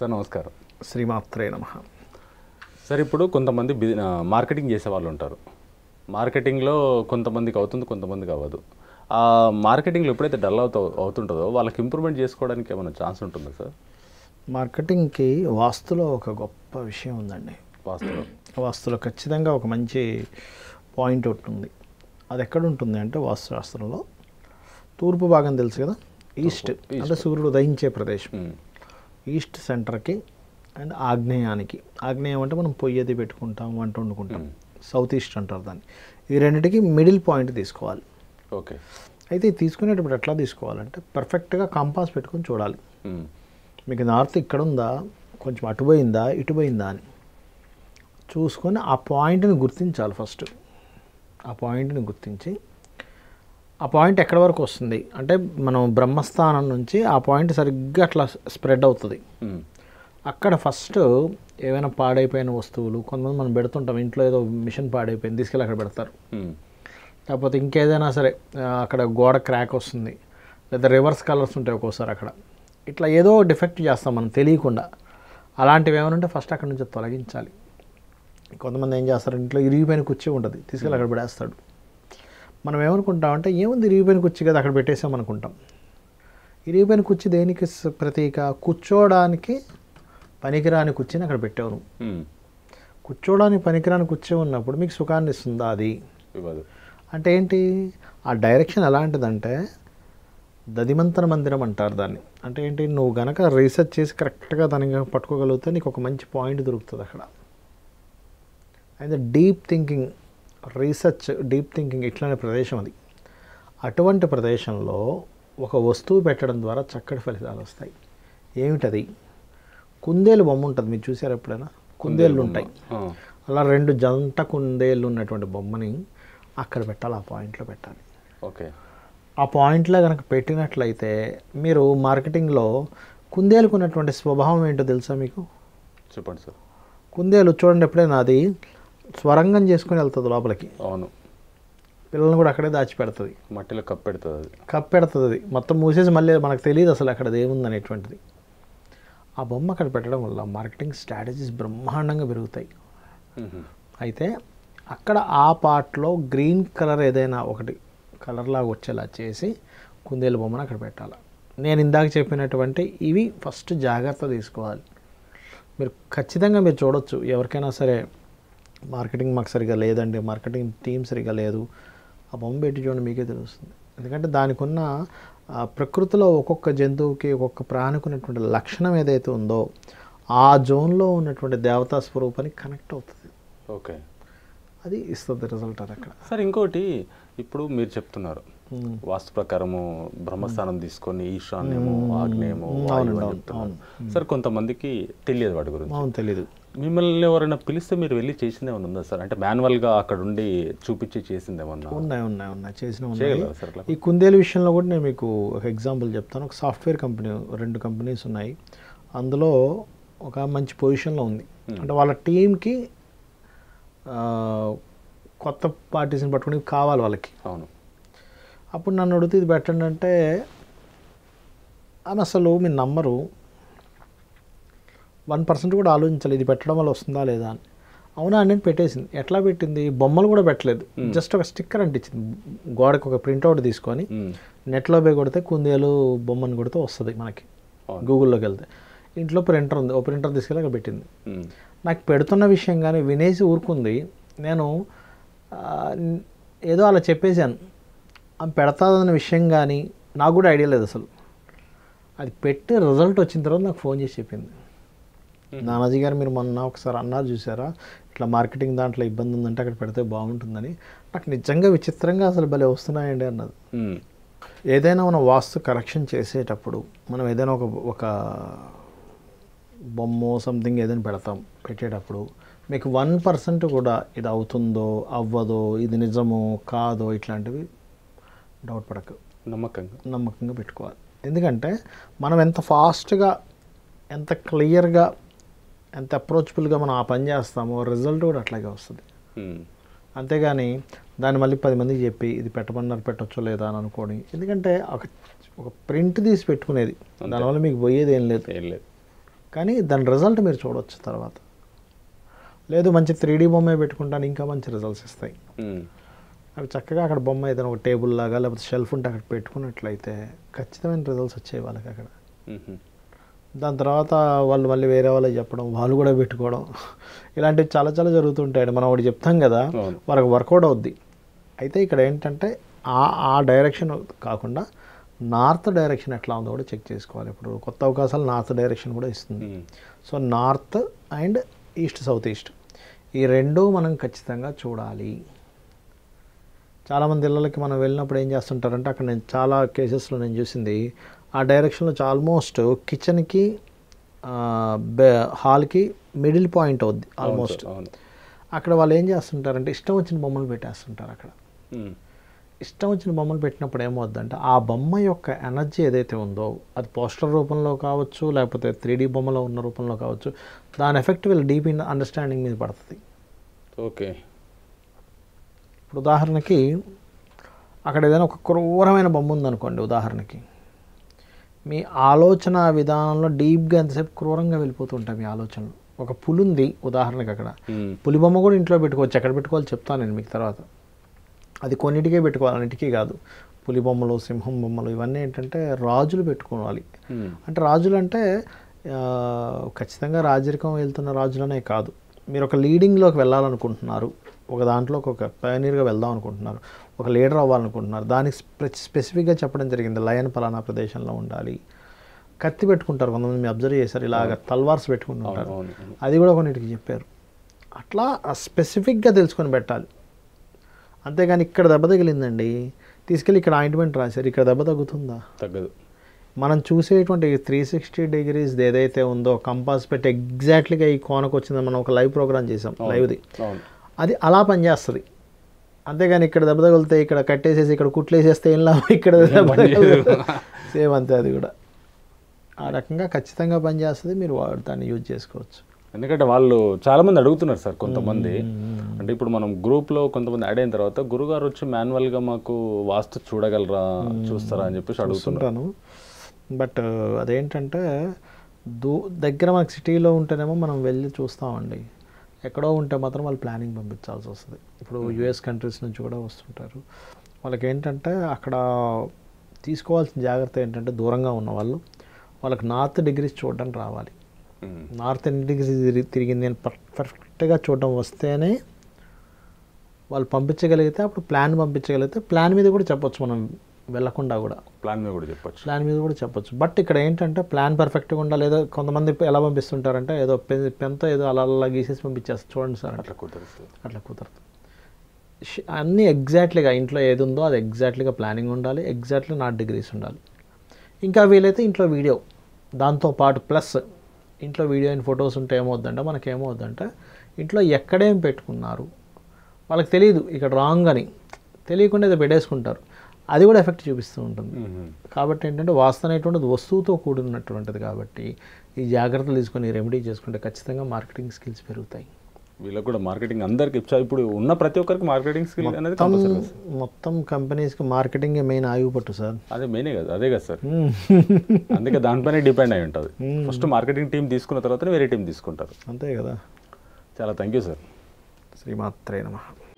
Sir నమస్కారం శ్రీమాత్రే నమ సార్ ఇప్పుడు కొంతమంది మార్కెటింగ్ చేసే వాళ్ళు ఉంటారు మార్కెటింగ్లో కొంతమందికి అవుతుంది కొంతమందికి అవ్వదు ఆ మార్కెటింగ్లో ఎప్పుడైతే డల్ అవుతా అవుతుంటుందో వాళ్ళకి ఇంప్రూవ్మెంట్ చేసుకోవడానికి ఏమైనా ఛాన్స్ ఉంటుందా సార్ మార్కెటింగ్కి వాస్తులో ఒక గొప్ప విషయం ఉందండి వాస్తులో వాస్తులో ఖచ్చితంగా ఒక మంచి పాయింట్ ఒకటి ఉంది అది ఎక్కడ ఉంటుంది అంటే వాస్తుశాస్త్రంలో తూర్పు భాగం తెలుసు కదా ఈస్ట్ అంటే సూర్యుడు ఉదయించే ప్రదేశం ఈస్ట్ సెంటర్కి అండ్ ఆగ్నేయానికి ఆగ్నేయం అంటే మనం పొయ్యేది పెట్టుకుంటాం వంట వండుకుంటాం సౌత్ ఈస్ట్ అంటారు దాన్ని ఈ రెండింటికి మిడిల్ పాయింట్ తీసుకోవాలి ఓకే అయితే తీసుకునేటప్పుడు ఎట్లా తీసుకోవాలంటే పర్ఫెక్ట్గా కంపాస్ పెట్టుకొని చూడాలి మీకు నార్త్ ఇక్కడ ఉందా కొంచెం అటుపోయిందా ఇటుపోయిందా అని చూసుకొని ఆ పాయింట్ని గుర్తించాలి ఫస్ట్ ఆ పాయింట్ని గుర్తించి ఆ పాయింట్ ఎక్కడి వరకు వస్తుంది అంటే మనం బ్రహ్మస్థానం నుంచి ఆ పాయింట్ సరిగ్గా అట్లా స్ప్రెడ్ అవుతుంది అక్కడ ఫస్ట్ ఏమైనా పాడైపోయిన వస్తువులు కొంతమంది మనం పెడుతుంటాం ఇంట్లో ఏదో మిషన్ పాడైపోయింది తీసుకెళ్ళి అక్కడ పెడతారు కాకపోతే ఇంకేదైనా సరే అక్కడ గోడ క్రాక్ వస్తుంది లేదా రివర్స్ కలర్స్ ఉంటాయి ఒక్కోసారి అక్కడ ఇట్లా ఏదో డిఫెక్ట్ చేస్తాం మనం తెలియకుండా అలాంటివి ఏమైనా ఉంటే ఫస్ట్ అక్కడ నుంచి తొలగించాలి కొంతమంది ఏం చేస్తారు ఇంట్లో ఇరిగిపోయిన కుర్చీ ఉంటుంది తీసుకెళ్ళి అక్కడ పెడేస్తాడు మనం ఏమనుకుంటామంటే ఏముంది ఇరిగిపోయిన కుర్చీ కదా అక్కడ పెట్టేసాం అనుకుంటాం ఇరిగిపోయిన కుర్చీ దేనికి ప్రతీక కూర్చోవడానికి పనికిరాని కుర్చీని అక్కడ పెట్టేవారు కూర్చోవడానికి పనికిరాని కుర్చీ ఉన్నప్పుడు మీకు సుఖాన్ని ఇస్తుందా అది అంటే ఏంటి ఆ డైరెక్షన్ ఎలాంటిదంటే దదిమంతన మందిరం అంటారు దాన్ని అంటే ఏంటి నువ్వు గనక రీసెర్చ్ చేసి కరెక్ట్గా దానికి పట్టుకోగలిగితే నీకు ఒక మంచి పాయింట్ దొరుకుతుంది అక్కడ and deep thinking research deep thinking ఇట్లాంటి ప్రదేశం అది అటువంటి ప్రదేశంలో ఒక వస్తువు పెట్టడం ద్వారా చక్కటి ఫలితాలు వస్తాయి ఏమిటది కుందేలు బొమ్మ ఉంటుంది మీరు చూసారు ఎప్పుడైనా కుందేళ్ళు ఉంటాయి అలా రెండు జంట కుందేళ్ళు ఉన్నటువంటి బొమ్మని అక్కడ పెట్టాలి ఆ పాయింట్లో పెట్టాలి ఓకే ఆ పాయింట్లో కనుక పెట్టినట్లయితే మీరు మార్కెటింగ్లో కుందేలుకున్నటువంటి స్వభావం ఏంటో తెలుసా మీకు చెప్పండి సార్ కుందేలు చూడండి ఎప్పుడైనా అది స్వరంగం చేసుకుని వెళ్తుంది లోపలికి అవును పిల్లల్ని కూడా అక్కడే దాచిపెడుతుంది మట్టిలో కప్పెడుతుంది అది కప్పెడుతుంది అది మొత్తం మూసేసి మళ్ళీ మనకు తెలియదు అసలు అక్కడ దేవుంది అనేటువంటిది ఆ బొమ్మ అక్కడ పెట్టడం వల్ల మార్కెటింగ్ స్ట్రాటజీస్ బ్రహ్మాండంగా పెరుగుతాయి అయితే అక్కడ ఆ పార్ట్లో గ్రీన్ కలర్ ఏదైనా ఒకటి కలర్లాగా వచ్చేలా చేసి కుందేలు బొమ్మను అక్కడ పెట్టాలి నేను ఇందాక చెప్పినటువంటి ఇవి ఫస్ట్ జాగ్రత్త తీసుకోవాలి మీరు ఖచ్చితంగా మీరు చూడొచ్చు ఎవరికైనా సరే మార్కెటింగ్ మాకు సరిగా లేదండి మార్కెటింగ్ టీం సరిగా లేదు ఆ బొమ్మ పెట్టి చూడండి మీకే తెలుస్తుంది ఎందుకంటే దానికి ఉన్న ప్రకృతిలో ఒక్కొక్క జంతువుకి ఒక్కొక్క ప్రాణికి ఉన్నటువంటి లక్షణం ఏదైతే ఉందో ఆ జోన్లో ఉన్నటువంటి దేవతా స్వరూపానికి కనెక్ట్ అవుతుంది ఓకే అది ఇస్తుంది రిజల్ట్ అది అక్కడ సార్ ఇంకోటి ఇప్పుడు మీరు చెప్తున్నారు వాస్తు ప్రకారము బ్రహ్మస్థానం తీసుకొని ఈశాన్యము ఆగ్నేయము సార్ కొంతమందికి తెలియదు వాటి గురించి తెలియదు మిమ్మల్ని ఎవరైనా పిలిస్తే మీరు వెళ్ళి చేసిందే ఉందా సార్ అంటే గా అక్కడ ఉండి చూపించి చేసిందేమన్నా ఉన్నాయి ఉన్నాయి ఉన్నాయి చేసిన సార్ ఈ కుందేలు విషయంలో కూడా నేను మీకు ఒక ఎగ్జాంపుల్ చెప్తాను ఒక సాఫ్ట్వేర్ కంపెనీ రెండు కంపెనీస్ ఉన్నాయి అందులో ఒక మంచి పొజిషన్లో ఉంది అంటే వాళ్ళ టీంకి కొత్త పార్టీస్ని పట్టుకుని కావాలి వాళ్ళకి అవును అప్పుడు నన్ను అడిగితే ఇది పెట్టండి అంటే అని అసలు మీరు నమ్మరు వన్ పర్సెంట్ కూడా ఆలోచించాలి ఇది పెట్టడం వల్ల వస్తుందా లేదా అని అవునా అని పెట్టేసింది ఎట్లా పెట్టింది బొమ్మలు కూడా పెట్టలేదు జస్ట్ ఒక స్టిక్కర్ అంటించింది గోడకు ఒక ప్రింట్అవుట్ తీసుకొని నెట్లో పోయి కొడితే కుందేలు బొమ్మను కొడితే వస్తుంది మనకి గూగుల్లోకి వెళ్తే ఇంట్లో ప్రింటర్ ఉంది ఓ ప్రింటర్ తీసుకెళ్ళి అక్కడ పెట్టింది నాకు పెడుతున్న విషయం కానీ వినేసి ఊరుకుంది నేను ఏదో అలా చెప్పేశాను ఆమె పెడతాదన్న విషయం కానీ నాకు కూడా ఐడియా లేదు అసలు అది పెట్టి రిజల్ట్ వచ్చిన తర్వాత నాకు ఫోన్ చేసి చెప్పింది నానాజీ గారు మీరు మొన్న ఒకసారి అన్నారు చూసారా ఇట్లా మార్కెటింగ్ దాంట్లో ఇబ్బంది ఉందంటే అక్కడ పెడితే బాగుంటుందని నాకు నిజంగా విచిత్రంగా అసలు భలే వస్తున్నాయండి అన్నది ఏదైనా మనం వాస్తు కరెక్షన్ చేసేటప్పుడు మనం ఏదైనా ఒక ఒక బొమ్మ సంథింగ్ ఏదైనా పెడతాం పెట్టేటప్పుడు మీకు వన్ పర్సెంట్ కూడా ఇది అవుతుందో అవ్వదో ఇది నిజమో కాదో ఇట్లాంటివి డౌట్ పడక నమ్మకంగా నమ్మకంగా పెట్టుకోవాలి ఎందుకంటే మనం ఎంత ఫాస్ట్గా ఎంత క్లియర్గా ఎంత అప్రోచబుల్గా మనం ఆ పని చేస్తామో రిజల్ట్ కూడా అట్లాగే వస్తుంది hmm. అంతేగాని దాన్ని మళ్ళీ పది మందికి చెప్పి ఇది పెట్టమన్నారు పెట్టచ్చు లేదా అని అనుకోని ఎందుకంటే ఒక ఒక ప్రింట్ తీసి పెట్టుకునేది దానివల్ల మీకు పోయేది ఏం లేదు ఏం లేదు కానీ దాని రిజల్ట్ మీరు చూడవచ్చు తర్వాత లేదు మంచి త్రీ డీ బొమ్మే పెట్టుకుంటాను ఇంకా మంచి రిజల్ట్స్ ఇస్తాయి hmm. అవి చక్కగా అక్కడ బొమ్మ ఏదైనా ఒక టేబుల్ లాగా లేకపోతే షెల్ఫ్ ఉంటే అక్కడ పెట్టుకున్నట్లయితే ఖచ్చితమైన రిజల్ట్స్ వచ్చేవాళ్ళకి వాళ్ళకి అక్కడ hmm. దాని తర్వాత వాళ్ళు మళ్ళీ వేరే వాళ్ళకి చెప్పడం వాళ్ళు కూడా పెట్టుకోవడం ఇలాంటివి చాలా చాలా జరుగుతుంటాయండి మనం ఒకటి చెప్తాం కదా వాళ్ళకి వర్కౌట్ అవుద్ది అయితే ఇక్కడ ఏంటంటే ఆ ఆ డైరెక్షన్ కాకుండా నార్త్ డైరెక్షన్ ఎట్లా ఉందో కూడా చెక్ చేసుకోవాలి ఇప్పుడు కొత్త అవకాశాలు నార్త్ డైరెక్షన్ కూడా ఇస్తుంది so north and east south east ఈ రెండు మనం ఖచ్చితంగా చూడాలి చాలామంది ఇళ్ళకి మనం వెళ్ళినప్పుడు ఏం చేస్తుంటారంటే అక్కడ నేను చాలా కేసెస్లో నేను చూసింది ఆ డైరెక్షన్లో ఆల్మోస్ట్ కిచెన్కి హాల్కి మిడిల్ పాయింట్ అవుద్ది ఆల్మోస్ట్ అక్కడ వాళ్ళు ఏం చేస్తుంటారంటే ఇష్టం వచ్చిన బొమ్మలు పెట్టేస్తుంటారు అక్కడ ఇష్టం వచ్చిన బొమ్మలు పెట్టినప్పుడు ఏమవుద్దంటే ఆ బొమ్మ యొక్క ఎనర్జీ ఏదైతే ఉందో అది పోస్టర్ రూపంలో కావచ్చు లేకపోతే త్రీ డీ బొమ్మలో ఉన్న రూపంలో కావచ్చు దాని ఎఫెక్ట్ వీళ్ళ డీప్ ఇన్ అండర్స్టాండింగ్ మీద పడుతుంది ఓకే ఇప్పుడు ఉదాహరణకి అక్కడ ఏదైనా ఒక క్రూరమైన బొమ్మ ఉందనుకోండి ఉదాహరణకి మీ ఆలోచన విధానంలో డీప్గా ఎంతసేపు క్రూరంగా వెళ్ళిపోతూ ఉంటాయి మీ ఆలోచనలు ఒక పులి ఉంది ఉదాహరణకు అక్కడ పులి బొమ్మ కూడా ఇంట్లో పెట్టుకోవచ్చు ఎక్కడ పెట్టుకోవాలి చెప్తాను నేను మీకు తర్వాత అది కొన్నిటికే పెట్టుకోవాలి అన్నిటికీ కాదు పులి బొమ్మలు సింహం బొమ్మలు ఇవన్నీ ఏంటంటే రాజులు పెట్టుకోవాలి అంటే రాజులు అంటే ఖచ్చితంగా రాజరికం వెళ్తున్న రాజులనే కాదు మీరు ఒక లీడింగ్లోకి వెళ్ళాలనుకుంటున్నారు ఒక దాంట్లో ఒక పయనీర్గా వెళ్దాం అనుకుంటున్నారు ఒక లీడర్ అవ్వాలనుకుంటున్నారు దానికి స్పెసిఫిక్గా చెప్పడం జరిగింది లయన్ పలానా ప్రదేశంలో ఉండాలి కత్తి పెట్టుకుంటారు కొంతమంది మీరు అబ్జర్వ్ చేశారు ఇలాగ తల్వార్స్ పెట్టుకుంటుంటారు అది కూడా కొన్నిటికి చెప్పారు అట్లా స్పెసిఫిక్గా తెలుసుకొని పెట్టాలి అంతేగాని ఇక్కడ దెబ్బ తగిలిందండి తీసుకెళ్ళి ఇక్కడ ఆయింట్మెంట్ రాశారు ఇక్కడ దెబ్బ తగ్గుతుందా తగ్గదు మనం చూసేటువంటి త్రీ సిక్స్టీ డిగ్రీస్ ఏదైతే ఉందో కంపాస్ పెట్టి ఎగ్జాక్ట్లీగా ఈ కోనకు వచ్చిందో మనం ఒక లైవ్ ప్రోగ్రామ్ చేసాం లైవ్ది అది అలా పనిచేస్తుంది అంతేగాని ఇక్కడ దెబ్బ తగిలితే ఇక్కడ కట్టేసేసి ఇక్కడ కుట్లేసేస్తే ఏం లాభం ఇక్కడ సేమ్ అంతే అది కూడా ఆ రకంగా ఖచ్చితంగా పనిచేస్తుంది మీరు దాన్ని యూజ్ చేసుకోవచ్చు ఎందుకంటే వాళ్ళు చాలామంది అడుగుతున్నారు సార్ కొంతమంది అంటే ఇప్పుడు మనం గ్రూప్లో కొంతమంది యాడ్ అయిన తర్వాత గురుగారు వచ్చి మాన్యువల్గా మాకు వాస్తు చూడగలరా చూస్తారా అని చెప్పేసి అడుగుతున్నాను బట్ అదేంటంటే దూ దగ్గర మనకు సిటీలో ఉంటేనేమో మనం వెళ్ళి చూస్తామండి ఎక్కడో ఉంటే మాత్రం వాళ్ళు ప్లానింగ్ పంపించాల్సి వస్తుంది ఇప్పుడు యుఎస్ కంట్రీస్ నుంచి కూడా వస్తుంటారు వాళ్ళకి ఏంటంటే అక్కడ తీసుకోవాల్సిన జాగ్రత్త ఏంటంటే దూరంగా ఉన్న వాళ్ళు వాళ్ళకి నార్త్ డిగ్రీస్ చూడడానికి రావాలి నార్త్ ఎన్ని డిగ్రీస్ తిరిగింది అని పర్ఫెక్ట్గా చూడడం వస్తేనే వాళ్ళు పంపించగలిగితే అప్పుడు ప్లాన్ పంపించగలిగితే ప్లాన్ మీద కూడా చెప్పొచ్చు మనం వెళ్లకుండా కూడా ప్లాన్ మీద కూడా చెప్పచ్చు ప్లాన్ మీద కూడా చెప్పొచ్చు బట్ ఇక్కడ ఏంటంటే ప్లాన్ పర్ఫెక్ట్గా ఉండాలి ఏదో కొంతమంది ఎలా పంపిస్తుంటారంటే ఏదో పెంత ఏదో అలా అలా గీసేసి పంపించేస్తారు చూడండి సార్ అట్లా కుదరదు అట్లా కుదరదు అన్నీ ఎగ్జాక్ట్లీగా ఇంట్లో ఏది ఉందో అది ఎగ్జాక్ట్లీగా ప్లానింగ్ ఉండాలి ఎగ్జాక్ట్లీ నా డిగ్రీస్ ఉండాలి ఇంకా వీలైతే ఇంట్లో వీడియో దాంతోపాటు ప్లస్ ఇంట్లో వీడియో అండ్ ఫొటోస్ ఉంటే ఏమవుద్దంటే ఏమవుద్దంటే ఇంట్లో ఎక్కడేం పెట్టుకున్నారు వాళ్ళకి తెలియదు ఇక్కడ రాంగ్ అని తెలియకుండా ఏదో పెట్టేసుకుంటారు అది కూడా ఎఫెక్ట్ చూపిస్తూ ఉంటుంది కాబట్టి ఏంటంటే వాస్తు అనేటువంటిది వస్తువుతో కూడినటువంటిది కాబట్టి ఈ జాగ్రత్తలు తీసుకొని రెమెడీ చేసుకుంటే ఖచ్చితంగా మార్కెటింగ్ స్కిల్స్ పెరుగుతాయి వీళ్ళకి కూడా మార్కెటింగ్ అందరికి ఇప్పుడు ఉన్న ప్రతి ఒక్కరికి మార్కెటింగ్ స్కిల్ అనేది మొత్తం కంపెనీస్కి మార్కెటింగ్ మెయిన్ పట్టు సార్ అదే మెయిన్ కదా అదే కదా సార్ అందుకే దానిపైనే డిపెండ్ అయి ఉంటుంది ఫస్ట్ మార్కెటింగ్ టీం తీసుకున్న తర్వాత వేరే టీం తీసుకుంటారు అంతే కదా చాలా థ్యాంక్ యూ సార్ శ్రీమాత్రే నమ